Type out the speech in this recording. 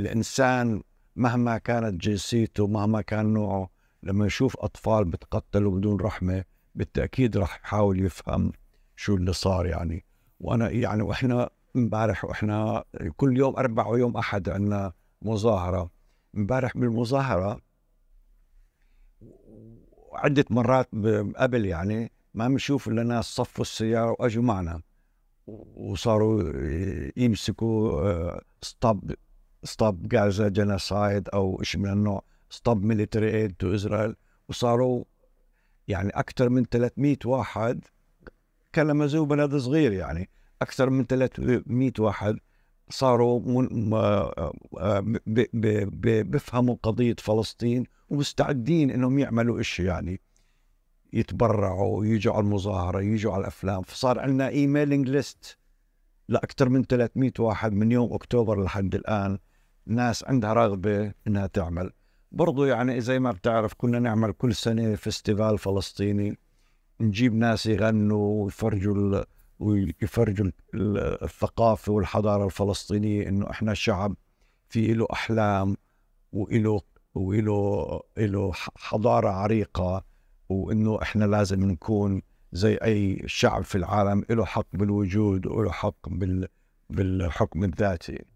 الانسان مهما كانت جنسيته مهما كان نوعه لما يشوف اطفال بتقتلوا بدون رحمه بالتاكيد راح يحاول يفهم شو اللي صار يعني وانا يعني واحنا امبارح واحنا كل يوم اربع ويوم احد عندنا مظاهره امبارح بالمظاهره عدة مرات قبل يعني ما بنشوف الا ناس صفوا السياره واجوا معنا وصاروا يمسكوا آه، ستوب ستوب غازا جينوسايد او شيء من النوع ستوب ميليتري ايد تو اسرائيل وصاروا يعني اكثر من 300 واحد كلمزوه بلد صغير يعني اكثر من 300 واحد صاروا آه، آه، بيفهموا قضيه فلسطين ومستعدين انهم يعملوا شيء يعني يتبرعوا يجوا على المظاهره يجوا على الافلام فصار عندنا ايميلينج ليست لاكثر من 300 واحد من يوم اكتوبر لحد الان ناس عندها رغبه انها تعمل برضو يعني زي ما بتعرف كنا نعمل كل سنه فيستيفال فلسطيني نجيب ناس يغنوا ويفرجوا ويفرجوا الثقافه والحضاره الفلسطينيه انه احنا شعب في له احلام وإله وإله إله حضاره عريقه وانه احنا لازم نكون زي اي شعب في العالم له حق بالوجود وإله حق بال بالحكم الذاتي